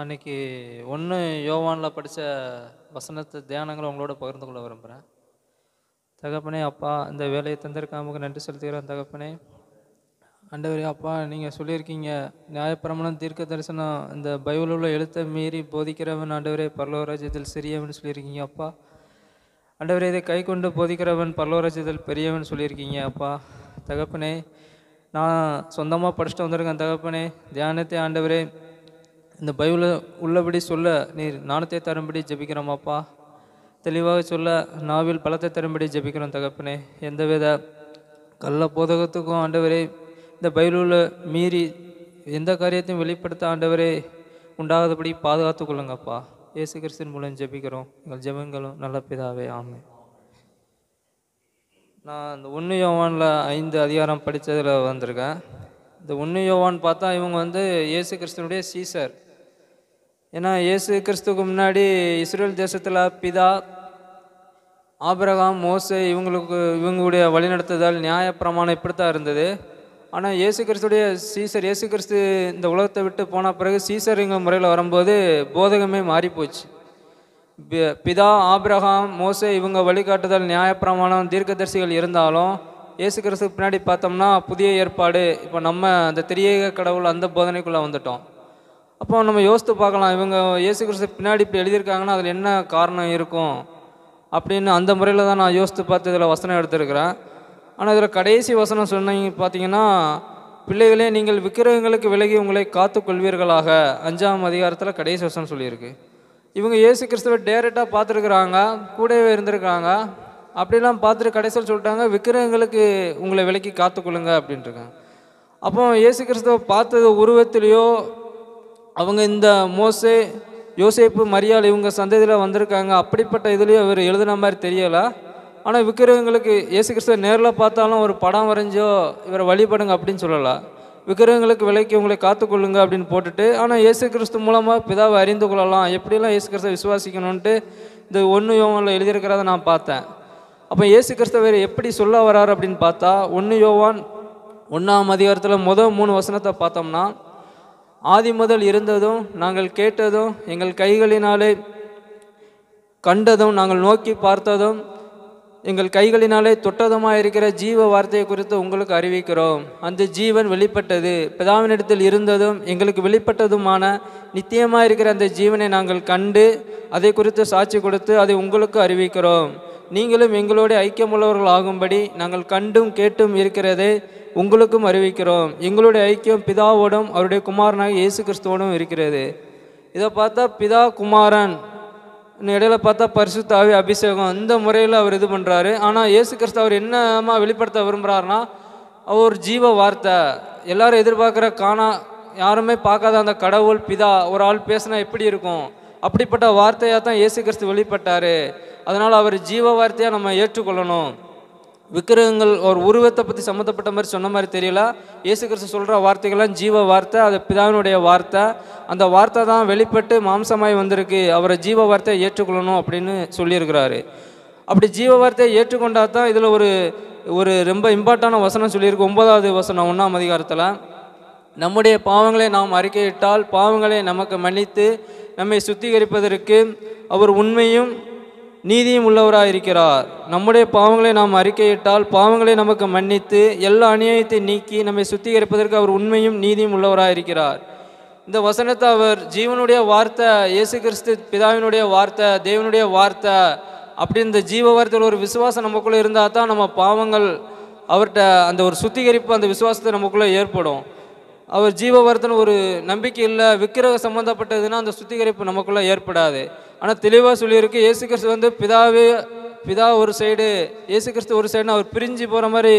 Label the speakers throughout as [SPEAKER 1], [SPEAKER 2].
[SPEAKER 1] அன்னைக்கு ஒன்று யோவானில் படித்த வசனத்தை தியானங்களை உங்களோட பகிர்ந்து கொள்ள விரும்புகிறேன் தகப்பனே அப்பா இந்த வேலையை தந்திருக்காமக்கு நன்றி செலுத்துகிறேன் தகப்பனே அண்டவரே அப்பா நீங்கள் சொல்லியிருக்கீங்க நியாயப்பிரமணம் தீர்க்க தரிசனம் இந்த பைபிளில் உள்ள எழுத்தை மீறி போதிக்கிறவன் ஆண்டவரே பரலோராஜ்யத்தில் சிறியவன் சொல்லியிருக்கீங்க அப்பா அண்டவரே இதை கை கொண்டு போதிக்கிறவன் பரலோராஜ்யத்தில் பெரியவன் சொல்லியிருக்கீங்க அப்பா தகப்பனே நான் சொந்தமாக படிச்சுட்டு வந்திருக்கேன் தகப்பனே தியானத்தை ஆண்டவரே இந்த பைபிள உள்ளபடி சொல்ல நீர் நாணத்தை தரும்படி ஜபிக்கிறோமாப்பா தெளிவாக சொல்ல நாவில் பழத்தை தரும்படி ஜபிக்கிறோம் தகப்பனே எந்தவித கள்ள போதகத்துக்கும் ஆண்டவரே இந்த பைபிளில் மீறி எந்த காரியத்தையும் வெளிப்படுத்த ஆண்டவரே உண்டாகாதபடி பாதுகாத்து கொள்ளுங்கப்பா இயேசு கிறிஸ்தின் மூலம் ஜெபிக்கிறோம் எங்கள் ஜெபங்களும் நல்ல பிதாவே ஆமை நான் இந்த ஒன்று யோவானில் ஐந்து அதிகாரம் படித்ததில் வந்திருக்கேன் இந்த ஒன்று யோவான் பார்த்தா இவங்க வந்து இயேசு கிறிஸ்தனுடைய சீசர் ஏன்னா இயேசு கிறிஸ்துக்கு முன்னாடி இஸ்ரேல் தேசத்தில் பிதா ஆபிரகாம் மோசை இவங்களுக்கு இவங்களுடைய வழிநடத்துதல் நியாயப்பிரமாணம் இப்படி தான் இருந்தது ஆனால் இயேசு கிறிஸ்துடைய சீசர் இயேசு கிறிஸ்து இந்த உலகத்தை விட்டு போன பிறகு சீசருங்க முறையில் வரும்போது போதகமே மாறிப்போச்சு பிதா ஆபிரகாம் மோசை இவங்க வழிகாட்டுதல் நியாயப்பிரமாணம் தீர்க்கதரிசிகள் இருந்தாலும் இயேசு கிறிஸ்துக்கு பின்னாடி பார்த்தோம்னா புதிய ஏற்பாடு இப்போ நம்ம அந்த திரியேக கடவுள் அந்த போதனைக்குள்ளே வந்துட்டோம் அப்போ நம்ம யோசித்து பார்க்கலாம் இவங்க இயேசு கிறிஸ்து பின்னாடி இப்படி எழுதியிருக்காங்கன்னா அதில் என்ன காரணம் இருக்கும் அப்படின்னு அந்த முறையில் தான் நான் யோசித்து பார்த்து இதில் வசனம் எடுத்திருக்கிறேன் ஆனால் இதில் கடைசி வசனம் சொன்னீங்க பார்த்தீங்கன்னா பிள்ளைகளே நீங்கள் விக்கிரகங்களுக்கு விலகி உங்களை காத்துக்கொள்வீர்களாக அஞ்சாம் அதிகாரத்தில் கடைசி வசனம் சொல்லியிருக்கு இவங்க இயேசு கிறிஸ்துவை டேரெக்டாக பார்த்துருக்குறாங்க கூடவே இருந்திருக்காங்க அப்படிலாம் பார்த்துட்டு கடைசியில் சொல்லிட்டாங்க விக்கிரகங்களுக்கு உங்களை விலக்கி காத்துக்கொள்ளுங்க அப்படின்ட்டுருக்காங்க அப்போ இயேசு கிறிஸ்துவை பார்த்தது உருவத்திலேயோ அவங்க இந்த மோசே யோசேப்பு மரியாள் இவங்க சந்ததியில் வந்திருக்காங்க அப்படிப்பட்ட இதுலேயும் அவர் எழுதுன மாதிரி தெரியலை ஆனால் விக்கிரகங்களுக்கு இயேசு கிறிஸ்துவ நேரில் பார்த்தாலும் ஒரு படம் வரைஞ்சோ இவரை வழிபடுங்க அப்படின்னு சொல்லலை விக்கிரகங்களுக்கு விலைக்கு உங்களை காத்துக்கொள்ளுங்க அப்படின்னு போட்டுட்டு ஆனால் இயேசு கிறிஸ்து மூலமாக பிதாவை அறிந்து கொள்ளலாம் எப்படிலாம் இயேசு கிறிஸ்துவை விசுவாசிக்கணும்ன்ட்டு இந்த ஒன்று யோவானில் எழுதியிருக்கிறத நான் பார்த்தேன் அப்போ இயேசு கிறிஸ்தவர் எப்படி சொல்ல வரார் அப்படின்னு பார்த்தா ஒன்று யோவான் ஒன்றாம் அதிகாரத்தில் முதல் மூணு வசனத்தை பார்த்தோம்னா ஆதி முதல் இருந்ததும் நாங்கள் கேட்டதும் எங்கள் கைகளினாலே கண்டதும் நாங்கள் நோக்கி பார்த்ததும் எங்கள் கைகளினாலே தொட்டதுமாக இருக்கிற ஜீவ வார்த்தையை குறித்து உங்களுக்கு அறிவிக்கிறோம் அந்த ஜீவன் வெளிப்பட்டது பிதாவினிடத்தில் இருந்ததும் எங்களுக்கு வெளிப்பட்டதுமான நித்தியமாக இருக்கிற அந்த ஜீவனை நாங்கள் கண்டு அதை குறித்து சாட்சி கொடுத்து அதை உங்களுக்கு அறிவிக்கிறோம் நீங்களும் எங்களோட ஐக்கியமுள்ளவர்கள் ஆகும்படி நாங்கள் கண்டும் கேட்டும் இருக்கிறதே உங்களுக்கும் அறிவிக்கிறோம் எங்களுடைய ஐக்கியம் பிதாவோடும் அவருடைய குமாரனாக இயேசு கிறிஸ்துவோடும் இருக்கிறது இதை பார்த்தா பிதா குமாரன் இடையில பார்த்தா பரிசுத்தாவி அபிஷேகம் இந்த முறையில் அவர் இது பண்ணுறாரு ஆனால் இயேசு கிறிஸ்து அவர் என்னமா வெளிப்படுத்த விரும்புகிறாருன்னா அவர் ஜீவ வார்த்தை எல்லாரும் எதிர்பார்க்குற காணா யாருமே பார்க்காத அந்த கடவுள் பிதா ஒரு ஆள் பேசினா எப்படி இருக்கும் அப்படிப்பட்ட வார்த்தையாக தான் இயேசு கிறிஸ்து வெளிப்பட்டார் அதனால் அவர் ஜீவ வார்த்தையாக நம்ம ஏற்றுக்கொள்ளணும் விக்கிரகங்கள் ஒரு உருவத்தை பற்றி சம்மந்தப்பட்ட மாதிரி சொன்ன மாதிரி தெரியல இயேசு கிறிஸ்து சொல்கிற வார்த்தைகள்லாம் ஜீவ வார்த்தை அது பிதாவினுடைய வார்த்தை அந்த வார்த்தை தான் வெளிப்பட்டு மாம்சமாய் வந்திருக்கு அவரை ஜீவ வார்த்தையை ஏற்றுக்கொள்ளணும் அப்படின்னு சொல்லியிருக்கிறாரு அப்படி ஜீவ வார்த்தையை ஏற்றுக்கொண்டா தான் இதில் ஒரு ஒரு ரொம்ப இம்பார்ட்டான வசனம் சொல்லியிருக்கு ஒன்பதாவது வசனம் ஒன்றாம் அதிகாரத்தில் நம்முடைய பாவங்களை நாம் அறிக்கையிட்டால் பாவங்களை நமக்கு மன்னித்து நம்மை சுத்திகரிப்பதற்கு அவர் உண்மையும் நீதியும் உள்ளவராக இருக்கிறார் நம்முடைய பாவங்களை நாம் அறிக்கையிட்டால் பாவங்களை நமக்கு மன்னித்து எல்லா அநியாயத்தை நீக்கி நம்மை சுத்திகரிப்பதற்கு அவர் உண்மையும் நீதியும் உள்ளவராக இருக்கிறார் இந்த வசனத்தை அவர் ஜீவனுடைய வார்த்தை இயேசு கிறிஸ்து பிதாவினுடைய வார்த்தை தேவனுடைய வார்த்தை அப்படி இந்த ஜீவ வார்த்தையில் ஒரு விசுவாசம் நமக்குள்ளே இருந்தால் தான் நம்ம பாவங்கள் அவர்கிட்ட அந்த ஒரு சுத்திகரிப்பு அந்த விசுவாசத்தை நமக்குள்ளே ஏற்படும் அவர் ஜீவ வார்த்தைன்னு ஒரு நம்பிக்கை இல்லை விக்கிரக சம்மந்தப்பட்டதுன்னா அந்த சுத்திகரிப்பு நமக்குள்ளே ஏற்படாது ஆனால் தெளிவாக சொல்லியிருக்கு இயேசு கிறிஸ்து வந்து பிதாவே பிதா ஒரு சைடு இயேசு கிறிஸ்து ஒரு சைடுன்னு அவர் பிரிஞ்சு போகிற மாதிரி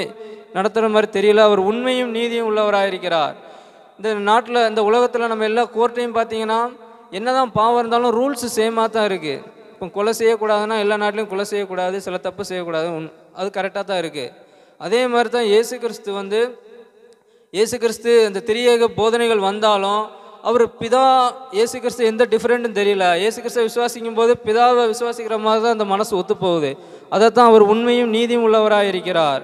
[SPEAKER 1] நடத்துகிற மாதிரி தெரியல அவர் உண்மையும் நீதியும் உள்ளவராக இருக்கிறார் இந்த நாட்டில் இந்த உலகத்தில் நம்ம எல்லா கோர்ட்டையும் பார்த்தீங்கன்னா என்னதான் பாவம் இருந்தாலும் ரூல்ஸு சேமாக தான் இருக்குது இப்போ கொலை செய்யக்கூடாதுன்னா எல்லா நாட்டிலையும் கொலை செய்யக்கூடாது சில தப்பு செய்யக்கூடாது அது கரெக்டாக தான் இருக்குது அதே மாதிரி தான் இயேசு கிறிஸ்து வந்து இயேசு கிறிஸ்து அந்த திரியேக போதனைகள் வந்தாலும் அவர் பிதா ஏசு கிறிஸ்து எந்த டிஃப்ரெண்ட்னு தெரியல ஏசு கிறிஸ்தை விசுவாசிக்கும் போது பிதாவை விசுவாசிக்கிற மாதிரி தான் அந்த மனசு ஒத்து போகுது அதை தான் அவர் உண்மையும் நீதியும் உள்ளவராக இருக்கிறார்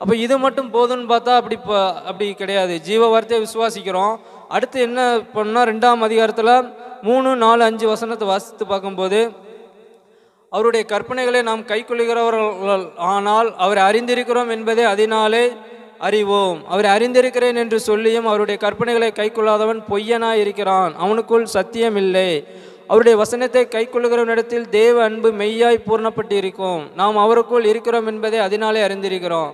[SPEAKER 1] அப்போ இது மட்டும் போதும்னு பார்த்தா அப்படி இப்போ அப்படி கிடையாது ஜீவ வார்த்தையை விசுவாசிக்கிறோம் அடுத்து என்ன பண்ணால் ரெண்டாம் அதிகாரத்தில் மூணு நாலு அஞ்சு வசனத்தை வாசித்து பார்க்கும்போது அவருடைய கற்பனைகளை நாம் கைக்கொள்கிறவர்கள் ஆனால் அவரை அறிந்திருக்கிறோம் என்பதே அதனாலே அறிவோம் அவரை அறிந்திருக்கிறேன் என்று சொல்லியும் அவருடைய கற்பனைகளை கைக்கொள்ளாதவன் பொய்யனாய் இருக்கிறான் அவனுக்குள் சத்தியம் இல்லை அவருடைய வசனத்தை இடத்தில் தேவ அன்பு மெய்யாய் பூர்ணப்பட்டு இருக்கும் நாம் அவருக்குள் இருக்கிறோம் என்பதை அதனாலே அறிந்திருக்கிறோம்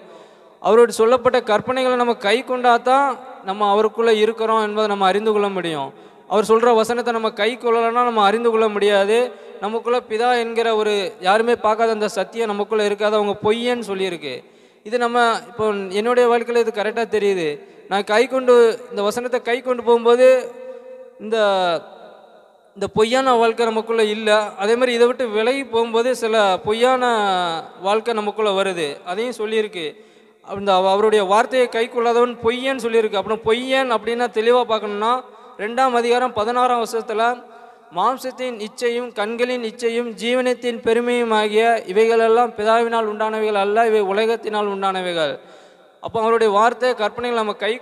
[SPEAKER 1] அவருடைய சொல்லப்பட்ட கற்பனைகளை நம்ம கை கொண்டாதான் நம்ம அவருக்குள்ளே இருக்கிறோம் என்பதை நம்ம அறிந்து கொள்ள முடியும் அவர் சொல்கிற வசனத்தை நம்ம கை கொள்ளலைன்னா நம்ம அறிந்து கொள்ள முடியாது நமக்குள்ளே பிதா என்கிற ஒரு யாருமே பார்க்காத அந்த சத்தியம் நமக்குள்ளே இருக்காது அவங்க பொய்யன்னு சொல்லியிருக்கு இது நம்ம இப்போ என்னுடைய வாழ்க்கையில் இது கரெக்டாக தெரியுது நான் கை கொண்டு இந்த வசனத்தை கை கொண்டு போகும்போது இந்த இந்த பொய்யான வாழ்க்கை நமக்குள்ளே இல்லை அதே மாதிரி இதை விட்டு விலகி போகும்போது சில பொய்யான வாழ்க்கை நமக்குள்ளே வருது அதையும் சொல்லியிருக்கு இந்த அவருடைய வார்த்தையை கை கொள்ளாதவன் பொய்யன்னு சொல்லியிருக்கு அப்புறம் பொய்யன் அப்படின்னா தெளிவாக பார்க்கணுன்னா ரெண்டாம் அதிகாரம் பதினாறாம் வருஷத்தில் மாம்சத்தின் இச்சையும் கண்களின் இச்சையும் ஜீவனத்தின் பெருமையும் ஆகிய இவைகளெல்லாம் பிதாவினால் உண்டானவைகள் அல்ல இவை உலகத்தினால் உண்டானவைகள் அப்போ அவருடைய வார்த்தை கற்பனைகள் நம்ம கை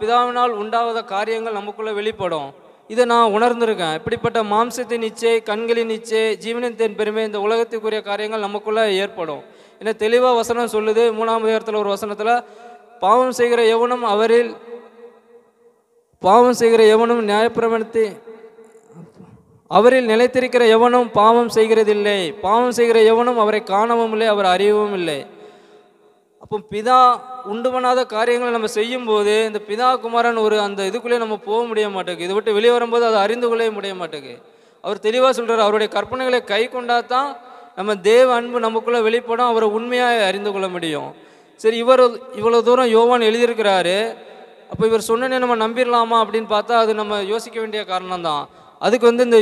[SPEAKER 1] பிதாவினால் உண்டாவத காரியங்கள் நமக்குள்ளே வெளிப்படும் இதை நான் உணர்ந்திருக்கேன் இப்படிப்பட்ட மாம்சத்தின் இச்சை கண்களின் இச்சை ஜீவனத்தின் பெருமை இந்த உலகத்துக்குரிய காரியங்கள் நமக்குள்ளே ஏற்படும் ஏன்னா தெளிவாக வசனம் சொல்லுது மூணாம் உயரத்தில் ஒரு வசனத்தில் பாவம் செய்கிற எவனும் அவரில் பாவம் செய்கிற எவனும் நியாயப்பிரமணத்தை அவரில் நிலைத்திருக்கிற எவனும் பாவம் செய்கிறதில்லை பாவம் செய்கிற எவனும் அவரை காணவும் இல்லை அவர் அறியவும் இல்லை அப்போ பிதா உண்டு பண்ணாத காரியங்களை நம்ம செய்யும்போது இந்த பிதா குமாரன் ஒரு அந்த இதுக்குள்ளே நம்ம போக முடிய மாட்டேங்குது இதை விட்டு வெளியே வரும்போது அதை அறிந்து கொள்ளவே முடிய மாட்டேங்குது அவர் தெளிவாக சொல்கிறார் அவருடைய கற்பனைகளை கை கொண்டா தான் நம்ம தேவ அன்பு நமக்குள்ளே வெளிப்படும் அவரை உண்மையாக அறிந்து கொள்ள முடியும் சரி இவர் இவ்வளோ தூரம் யோவான் எழுதியிருக்கிறாரு அப்போ இவர் சொன்னனே நம்ம நம்பிடலாமா அப்படின்னு பார்த்தா அது நம்ம யோசிக்க வேண்டிய காரணம் தான் அதுக்கு வந்து இந்த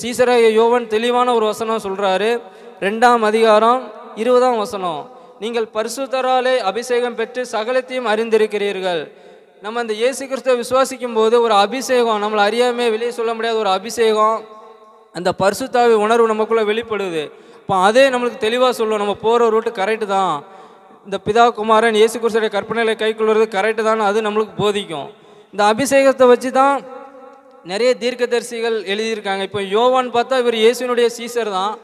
[SPEAKER 1] சீசராய யோவன் தெளிவான ஒரு வசனம் சொல்கிறாரு ரெண்டாம் அதிகாரம் இருபதாம் வசனம் நீங்கள் பரிசுத்தராலே அபிஷேகம் பெற்று சகலத்தையும் அறிந்திருக்கிறீர்கள் நம்ம அந்த இயேசு கிறிஸ்துவை விசுவாசிக்கும் போது ஒரு அபிஷேகம் நம்மளை அறியாமே வெளியே சொல்ல முடியாத ஒரு அபிஷேகம் அந்த பரிசுத்தாவை உணர்வு நமக்குள்ளே வெளிப்படுது இப்போ அதே நம்மளுக்கு தெளிவாக சொல்லும் நம்ம போகிற ரூட்டு கரெக்டு தான் இந்த பிதா குமாரன் இயேசு கிறிஸ்துடைய கற்பனையில் கொள்வது கரெக்டு தான் அது நம்மளுக்கு போதிக்கும் இந்த அபிஷேகத்தை வச்சு தான் நிறைய தீர்க்கதரிசிகள் எழுதியிருக்காங்க இப்போ யோவான் பார்த்தா இவர் இயேசுனுடைய சீசர் தான்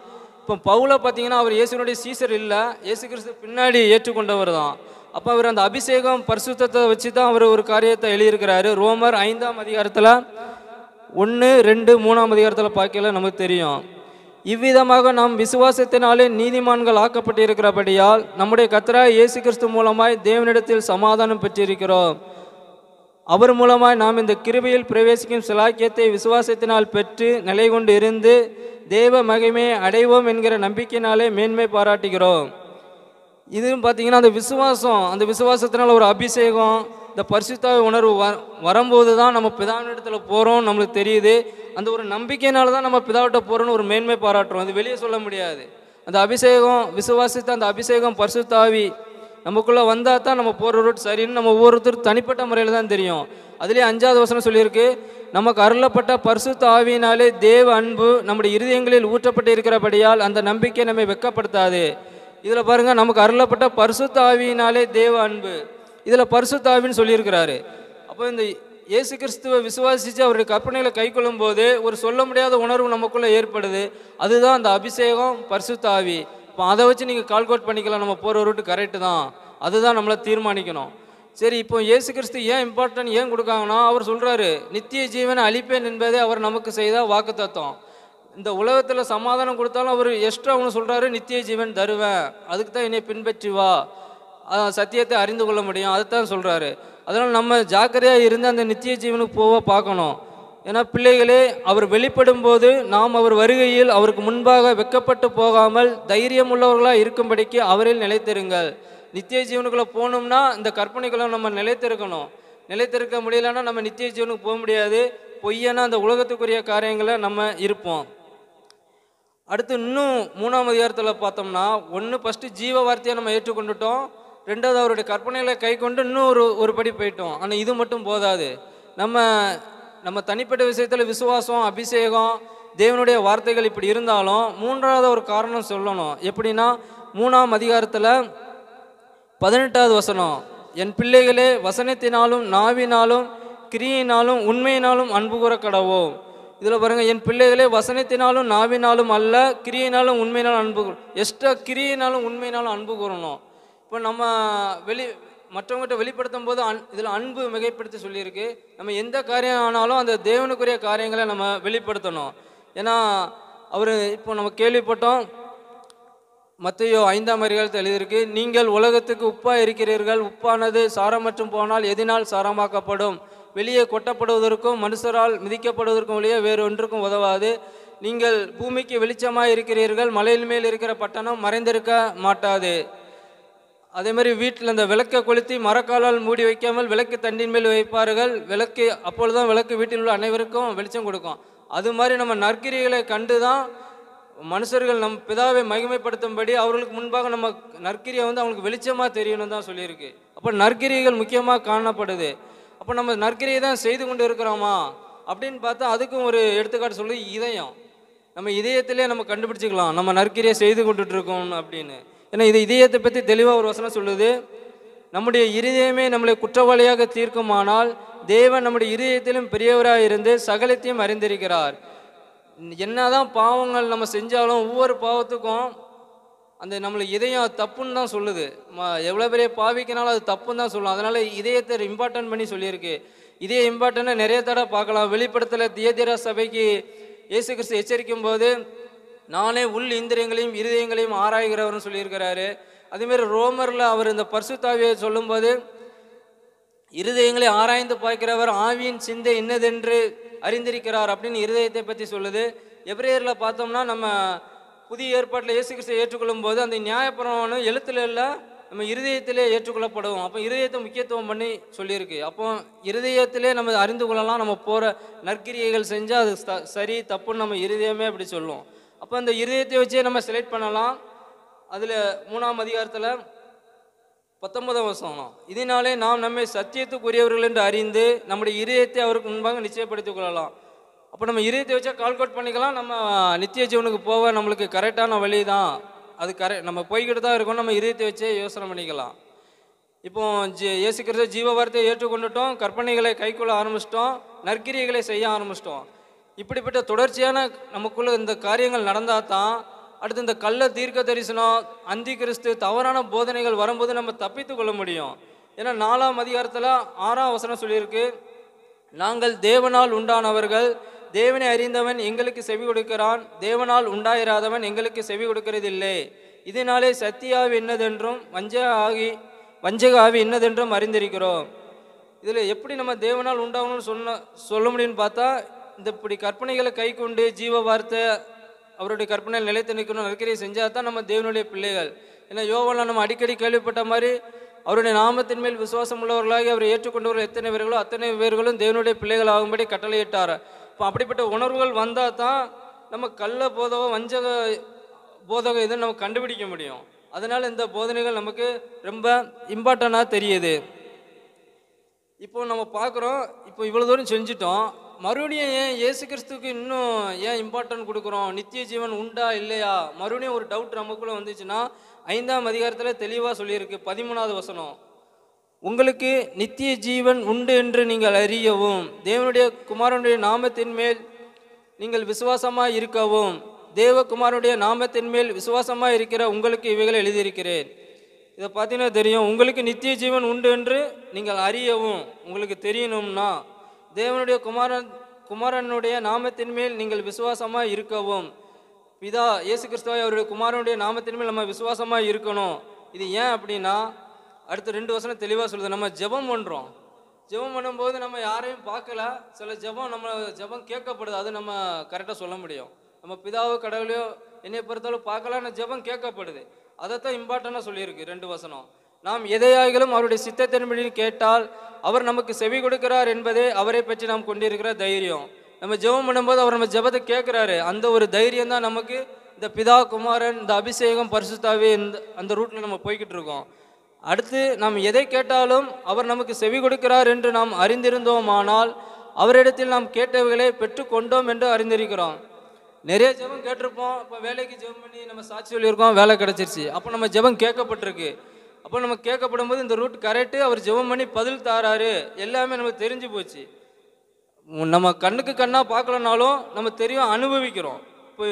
[SPEAKER 1] இப்போ பவுல பார்த்தீங்கன்னா அவர் இயேசுனுடைய சீசர் இல்லை இயேசு கிறிஸ்து பின்னாடி ஏற்றுக்கொண்டவர் தான் அப்போ அவர் அந்த அபிஷேகம் பரிசுத்தத்தை வச்சு தான் அவர் ஒரு காரியத்தை எழுதியிருக்கிறாரு ரோமர் ஐந்தாம் அதிகாரத்தில் ஒன்று ரெண்டு மூணாம் அதிகாரத்தில் பார்க்கல நமக்கு தெரியும் இவ்விதமாக நாம் விசுவாசத்தினாலே நீதிமான்கள் ஆக்கப்பட்டிருக்கிறபடியால் நம்முடைய கத்தரா இயேசு கிறிஸ்து மூலமாய் தேவனிடத்தில் சமாதானம் பெற்றிருக்கிறோம் அவர் மூலமாய் நாம் இந்த கிருபையில் பிரவேசிக்கும் சிலாக்கியத்தை விசுவாசத்தினால் பெற்று நிலை கொண்டு இருந்து தேவ மகிமையை அடைவோம் என்கிற நம்பிக்கையினாலே மேன்மை பாராட்டுகிறோம் இதுவும் பார்த்தீங்கன்னா அந்த விசுவாசம் அந்த விசுவாசத்தினால் ஒரு அபிஷேகம் இந்த பரிசுத்தாவை உணர்வு வ வரும்போது தான் நம்ம பிதாவினிடத்தில் போகிறோம் நம்மளுக்கு தெரியுது அந்த ஒரு நம்பிக்கையினால தான் நம்ம பிதாவிட்ட போகிறோம்னு ஒரு மேன்மை பாராட்டுறோம் அது வெளியே சொல்ல முடியாது அந்த அபிஷேகம் விசுவாசித்த அந்த அபிஷேகம் பரிசுத்தாவி நமக்குள்ளே வந்தால் தான் நம்ம போகிற ரூட் சரின்னு நம்ம ஒவ்வொருத்தர் தனிப்பட்ட முறையில் தான் தெரியும் அதுலேயே அஞ்சாவது வசனம் சொல்லியிருக்கு நமக்கு அருளப்பட்ட பரிசு தாவியினாலே தேவ அன்பு நம்முடைய இருதயங்களில் ஊற்றப்பட்டு இருக்கிறபடியால் அந்த நம்பிக்கை நம்மை வெக்கப்படுத்தாது இதில் பாருங்கள் நமக்கு அருளப்பட்ட பரிசு ஆவியினாலே தேவ அன்பு இதில் பரிசு தாவின்னு சொல்லியிருக்கிறாரு அப்போ இந்த இயேசு கிறிஸ்துவை விசுவாசித்து அவருடைய கற்பனைகளை கைக்கொள்ளும் போது ஒரு சொல்ல முடியாத உணர்வு நமக்குள்ளே ஏற்படுது அதுதான் அந்த அபிஷேகம் ஆவி அப்போ அதை வச்சு நீங்கள் கால்குலேட் பண்ணிக்கலாம் நம்ம போகிற ரூட்டு கரெக்டு தான் அதுதான் நம்மளை தீர்மானிக்கணும் சரி இப்போ இயேசு கிறிஸ்து ஏன் இம்பார்ட்டன்ட் ஏன் கொடுக்காங்கன்னா அவர் சொல்கிறாரு நித்திய ஜீவனை அழிப்பேன் என்பதே அவர் நமக்கு செய்த வாக்கு தத்துவம் இந்த உலகத்தில் சமாதானம் கொடுத்தாலும் அவர் எக்ஸ்ட்ரா ஒன்று சொல்கிறாரு நித்திய ஜீவன் தருவேன் அதுக்கு தான் என்னை பின்பற்றி வா சத்தியத்தை அறிந்து கொள்ள முடியும் அதை தான் சொல்கிறாரு அதனால் நம்ம ஜாக்கிரதையாக இருந்து அந்த நித்திய ஜீவனுக்கு போக பார்க்கணும் என பிள்ளைகளே அவர் வெளிப்படும் போது நாம் அவர் வருகையில் அவருக்கு முன்பாக வெக்கப்பட்டு போகாமல் தைரியம் உள்ளவர்களாக இருக்கும்படிக்கு அவரில் நிலைத்திருங்கள் நித்திய ஜீவனுக்குள்ளே போகணும்னா இந்த கற்பனைகளை நம்ம நிலைத்திருக்கணும் நிலைத்திருக்க முடியலன்னா நம்ம நித்திய ஜீவனுக்கு போக முடியாது பொய்யனா அந்த உலகத்துக்குரிய காரியங்களை நம்ம இருப்போம் அடுத்து இன்னும் மூணாம் அதிகாரத்தில் பார்த்தோம்னா ஒன்று ஃபஸ்ட்டு ஜீவ வார்த்தையை நம்ம ஏற்றுக்கொண்டுட்டோம் ரெண்டாவது அவருடைய கற்பனைகளை கை கொண்டு இன்னும் ஒரு ஒரு படி போயிட்டோம் ஆனால் இது மட்டும் போதாது நம்ம நம்ம தனிப்பட்ட விஷயத்தில் விசுவாசம் அபிஷேகம் தேவனுடைய வார்த்தைகள் இப்படி இருந்தாலும் மூன்றாவது ஒரு காரணம் சொல்லணும் எப்படின்னா மூணாம் அதிகாரத்தில் பதினெட்டாவது வசனம் என் பிள்ளைகளே வசனத்தினாலும் நாவினாலும் கிரியினாலும் உண்மையினாலும் அன்பு கூற கடவோம் இதில் பாருங்கள் என் பிள்ளைகளே வசனத்தினாலும் நாவினாலும் அல்ல கிரியினாலும் உண்மையினாலும் அன்பு எக்ஸ்ட்ரா கிரியினாலும் உண்மையினாலும் அன்பு கூறணும் இப்போ நம்ம வெளி மற்றவங்ககிட்ட வெளிப்படுத்தும் போது அன் இதில் அன்பு மிகைப்படுத்தி சொல்லியிருக்கு நம்ம எந்த காரியம் ஆனாலும் அந்த தேவனுக்குரிய காரியங்களை நம்ம வெளிப்படுத்தணும் ஏன்னா அவர் இப்போ நம்ம கேள்விப்பட்டோம் மத்தையோ ஐந்தாம் அறிகாலத்தில் எழுதியிருக்கு நீங்கள் உலகத்துக்கு உப்பாக இருக்கிறீர்கள் உப்பானது சாரமற்றும் போனால் எதினால் சாரமாக்கப்படும் வெளியே கொட்டப்படுவதற்கும் மனுஷரால் மிதிக்கப்படுவதற்கும் வெளியே வேறு ஒன்றுக்கும் உதவாது நீங்கள் பூமிக்கு வெளிச்சமாக இருக்கிறீர்கள் மலையின் மேல் இருக்கிற பட்டணம் மறைந்திருக்க மாட்டாது அதே மாதிரி வீட்டில் இந்த விளக்கை கொளுத்தி மரக்காலால் மூடி வைக்காமல் விளக்கு தண்ணின் மேல் வைப்பார்கள் விளக்கு அப்பொழுதுதான் விளக்கு வீட்டில் உள்ள அனைவருக்கும் வெளிச்சம் கொடுக்கும் அது மாதிரி நம்ம நற்கிரிகளை கண்டு தான் மனுஷர்கள் நம் பிதாவை மகிமைப்படுத்தும்படி அவர்களுக்கு முன்பாக நம்ம நற்கிரியை வந்து அவங்களுக்கு வெளிச்சமாக தெரியணும் தான் சொல்லியிருக்கு அப்போ நற்கிரிகள் முக்கியமாக காணப்படுது அப்போ நம்ம நற்கிரியை தான் செய்து கொண்டு இருக்கிறோமா அப்படின்னு பார்த்தா அதுக்கும் ஒரு எடுத்துக்காட்டு சொல்லி இதயம் நம்ம இதயத்திலே நம்ம கண்டுபிடிச்சிக்கலாம் நம்ம நற்கிரியை செய்து கொண்டுட்ருக்கோம் அப்படின்னு ஏன்னா இது இதயத்தை பற்றி தெளிவாக ஒரு வசனம் சொல்லுது நம்முடைய இருதயமே நம்மளை குற்றவாளியாக தீர்க்குமானால் தேவன் நம்முடைய இருதயத்திலும் பெரியவராக இருந்து சகலத்தையும் அறிந்திருக்கிறார் என்னதான் பாவங்கள் நம்ம செஞ்சாலும் ஒவ்வொரு பாவத்துக்கும் அந்த நம்மளை இதயம் தப்புன்னு தான் சொல்லுது எவ்வளோ பெரிய பாவிக்கினாலும் அது தப்புன்னு தான் சொல்லும் அதனால் இதயத்தை இம்பார்ட்டன்ட் பண்ணி சொல்லியிருக்கு இதே இம்பார்ட்டன்ட்டாக நிறைய தடவை பார்க்கலாம் வெளிப்படத்தில் தியதிர சபைக்கு இயேசு கிறிஸ்து எச்சரிக்கும் போது நானே உள் இந்திரியங்களையும் இருதயங்களையும் ஆராய்கிறவர்னு சொல்லியிருக்கிறாரு அதேமாரி ரோமரில் அவர் இந்த பர்சுத்தாவியை சொல்லும்போது இருதயங்களை ஆராய்ந்து பார்க்கிறவர் ஆவியின் சிந்தை என்னதென்று அறிந்திருக்கிறார் அப்படின்னு இருதயத்தை பற்றி சொல்லுது எப்ரேயரில் பார்த்தோம்னா நம்ம புதிய ஏற்பாட்டில் இயேசு கிறிஸ்துவை ஏற்றுக்கொள்ளும் போது அந்த நியாயப்பிரமாணம் எழுத்துல எல்லாம் நம்ம இருதயத்திலே ஏற்றுக்கொள்ளப்படுவோம் அப்போ இருதயத்தை முக்கியத்துவம் பண்ணி சொல்லியிருக்கு அப்போ இருதயத்திலே நம்ம அறிந்து கொள்ளலாம் நம்ம போகிற நற்கிரியைகள் செஞ்சால் அது சரி தப்புன்னு நம்ம இருதயமே அப்படி சொல்லுவோம் அப்போ அந்த இருதயத்தை வச்சே நம்ம செலக்ட் பண்ணலாம் அதில் மூணாம் அதிகாரத்தில் பத்தொன்பதாம் வசனம் இதனாலே நாம் நம்மை சத்தியத்துக்குரியவர்கள் என்று அறிந்து நம்முடைய இருதயத்தை அவருக்கு முன்பாக நிச்சயப்படுத்திக் கொள்ளலாம் அப்போ நம்ம இருதயத்தை வச்சா கால்குலேட் பண்ணிக்கலாம் நம்ம நித்திய ஜீவனுக்கு போக நம்மளுக்கு கரெக்டான வழி தான் அது கரெக்ட் நம்ம போய்கிட்டு தான் இருக்கோம் நம்ம இருதயத்தை வச்சே யோசனை பண்ணிக்கலாம் இப்போ ஜி இயேசு கிறிஸ்து ஜீவ வார்த்தையை ஏற்றுக்கொண்டுட்டோம் கற்பனைகளை கைக்கொள்ள ஆரம்பிச்சிட்டோம் நற்கிரியைகளை செய்ய ஆரம்பிச்சிட்டோம் இப்படிப்பட்ட தொடர்ச்சியான நமக்குள்ள இந்த காரியங்கள் நடந்தால் தான் அடுத்து இந்த கள்ள தீர்க்க தரிசனம் அந்தி கிறிஸ்து தவறான போதனைகள் வரும்போது நம்ம தப்பித்து கொள்ள முடியும் ஏன்னா நாலாம் அதிகாரத்தில் ஆறாம் வசனம் சொல்லியிருக்கு நாங்கள் தேவனால் உண்டானவர்கள் தேவனை அறிந்தவன் எங்களுக்கு செவி கொடுக்கிறான் தேவனால் உண்டாயிராதவன் எங்களுக்கு செவி கொடுக்கிறதில்லை இதனாலே சத்தியாவி என்னதென்றும் வஞ்ச ஆகி வஞ்சக ஆவி என்னதென்றும் அறிந்திருக்கிறோம் இதில் எப்படி நம்ம தேவனால் உண்டாகணும்னு சொன்ன சொல்ல முடியும்னு பார்த்தா இந்த இப்படி கற்பனைகளை கை கொண்டு ஜீவ வார்த்தை அவருடைய கற்பனை நிலைத்து நிற்கணும் நற்கரியை செஞ்சால் தான் நம்ம தேவனுடைய பிள்ளைகள் ஏன்னா யோவெல்லாம் நம்ம அடிக்கடி கேள்விப்பட்ட மாதிரி அவருடைய நாமத்தின் மேல் விசுவாசம் உள்ளவர்களாக அவர் ஏற்றுக்கொண்டவர்கள் எத்தனை பேர்களோ அத்தனை பேர்களும் தேவனுடைய பிள்ளைகள் ஆகும்படி கட்டளையிட்டார் இப்போ அப்படிப்பட்ட உணர்வுகள் வந்தால் தான் நம்ம கள்ள போதகம் வஞ்சக போதகம் இதை நம்ம கண்டுபிடிக்க முடியும் அதனால் இந்த போதனைகள் நமக்கு ரொம்ப இம்பார்ட்டண்ட்டாக தெரியுது இப்போ நம்ம பார்க்குறோம் இப்போ இவ்வளோ தூரம் செஞ்சிட்டோம் மறுபடியும் ஏன் இயேசு கிறிஸ்துக்கு இன்னும் ஏன் இம்பார்ட்டன் கொடுக்குறோம் நித்திய ஜீவன் உண்டா இல்லையா மறுபடியும் ஒரு டவுட் நமக்குள்ளே வந்துச்சுன்னா ஐந்தாம் அதிகாரத்தில் தெளிவாக சொல்லியிருக்கு பதிமூணாவது வசனம் உங்களுக்கு நித்திய ஜீவன் உண்டு என்று நீங்கள் அறியவும் தேவனுடைய குமாரனுடைய நாமத்தின் மேல் நீங்கள் விசுவாசமாக இருக்கவும் தேவகுமாரனுடைய நாமத்தின் மேல் விசுவாசமாக இருக்கிற உங்களுக்கு இவைகளை எழுதியிருக்கிறேன் இதை பார்த்தீங்கன்னா தெரியும் உங்களுக்கு நித்திய ஜீவன் உண்டு என்று நீங்கள் அறியவும் உங்களுக்கு தெரியணும்னா தேவனுடைய குமாரன் குமாரனுடைய நாமத்தின் மேல் நீங்கள் விசுவாசமாக இருக்கவும் பிதா இயேசு கிறிஸ்துவை அவருடைய குமாரனுடைய நாமத்தின் மேல் நம்ம விசுவாசமாக இருக்கணும் இது ஏன் அப்படின்னா அடுத்த ரெண்டு வசனம் தெளிவாக சொல்லுது நம்ம ஜெபம் பண்ணுறோம் ஜெபம் பண்ணும்போது நம்ம யாரையும் பார்க்கல சில ஜெபம் நம்ம ஜெபம் கேட்கப்படுது அது நம்ம கரெக்டாக சொல்ல முடியும் நம்ம பிதாவோ கடவுளையோ என்னை பொறுத்தாலும் பார்க்கல ஆனால் ஜெபம் கேட்கப்படுது அதைத்தான் இம்பார்ட்டண்டாக சொல்லியிருக்கு ரெண்டு வசனம் நாம் எதையாகிலும் அவருடைய சித்தத்தின்படி கேட்டால் அவர் நமக்கு செவி கொடுக்கிறார் என்பதே அவரை பற்றி நாம் கொண்டிருக்கிற தைரியம் நம்ம ஜெபம் பண்ணும்போது அவர் நம்ம ஜெபத்தை கேட்குறாரு அந்த ஒரு தைரியம் தான் நமக்கு இந்த பிதா குமாரன் இந்த அபிஷேகம் பரிசுத்தாவே இந்த அந்த ரூட்டில் நம்ம போய்கிட்டு இருக்கோம் அடுத்து நாம் எதை கேட்டாலும் அவர் நமக்கு செவி கொடுக்கிறார் என்று நாம் அறிந்திருந்தோமானால் அவரிடத்தில் நாம் கேட்டவைகளை பெற்றுக்கொண்டோம் என்று அறிந்திருக்கிறோம் நிறைய ஜெபம் கேட்டிருப்போம் இப்போ வேலைக்கு ஜெபம் பண்ணி நம்ம சாட்சி சொல்லியிருக்கோம் வேலை கிடச்சிருச்சு அப்போ நம்ம ஜெபம் கேட்கப்பட்டிருக்கு அப்போ நம்ம கேட்கப்படும் போது இந்த ரூட் கரெக்டு அவர் ஜெபம் பண்ணி பதில் தாராரு எல்லாமே நமக்கு தெரிஞ்சு போச்சு நம்ம கண்ணுக்கு கண்ணாக பார்க்கலனாலும் நம்ம தெரியும் அனுபவிக்கிறோம் இப்போ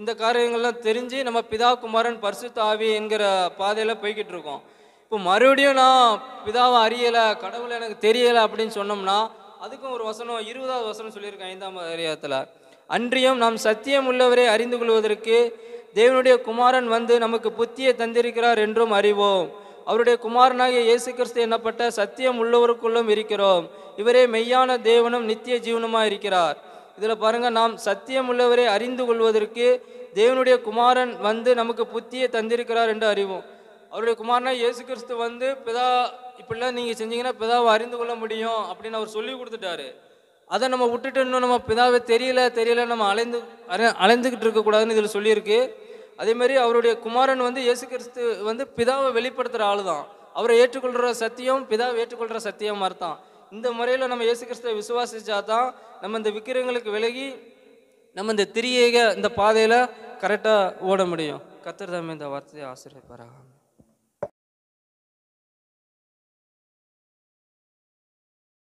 [SPEAKER 1] இந்த காரியங்கள்லாம் தெரிஞ்சு நம்ம பிதா குமாரன் பரிசு தாவி என்கிற பாதையில் போய்கிட்டு இருக்கோம் இப்போ மறுபடியும் நான் பிதாவை அறியலை கடவுளை எனக்கு தெரியலை அப்படின்னு சொன்னோம்னா அதுக்கும் ஒரு வசனம் இருபதாவது வசனம் சொல்லியிருக்கேன் ஐந்தாம் அறியத்தில் அன்றியும் நாம் சத்தியம் உள்ளவரை அறிந்து கொள்வதற்கு தேவனுடைய குமாரன் வந்து நமக்கு புத்தியை தந்திருக்கிறார் என்றும் அறிவோம் அவருடைய குமாரனாகிய இயேசு கிறிஸ்து என்னப்பட்ட சத்தியம் உள்ளவருக்குள்ளும் இருக்கிறோம் இவரே மெய்யான தேவனும் நித்திய ஜீவனுமா இருக்கிறார் இதில் பாருங்கள் நாம் சத்தியம் உள்ளவரை அறிந்து கொள்வதற்கு தேவனுடைய குமாரன் வந்து நமக்கு புத்தியை தந்திருக்கிறார் என்று அறிவோம் அவருடைய குமாரனா இயேசு கிறிஸ்து வந்து பிதா இப்படிலாம் நீங்கள் செஞ்சீங்கன்னா பிதாவை அறிந்து கொள்ள முடியும் அப்படின்னு அவர் சொல்லி கொடுத்துட்டாரு அதை நம்ம விட்டுட்டு இன்னும் நம்ம பிதாவை தெரியல தெரியல நம்ம அலைந்து அலைந்துக்கிட்டு இருக்கக்கூடாதுன்னு இதில் சொல்லியிருக்கு மாதிரி அவருடைய குமாரன் வந்து இயேசு கிறிஸ்து வந்து பிதாவை வெளிப்படுத்துகிற ஆள் தான் அவரை ஏற்றுக்கொள்கிற சத்தியம் பிதாவை ஏற்றுக்கொள்கிற சத்தியம் மாதிரி இந்த முறையில் நம்ம இயேசு கிறிஸ்துவை விசுவாசிச்சா தான் நம்ம இந்த விக்கிரங்களுக்கு விலகி நம்ம இந்த திரியேக இந்த பாதையில் கரெக்டாக ஓட முடியும் கத்திர இந்த வார்த்தையை ஆசிரியப்பாராக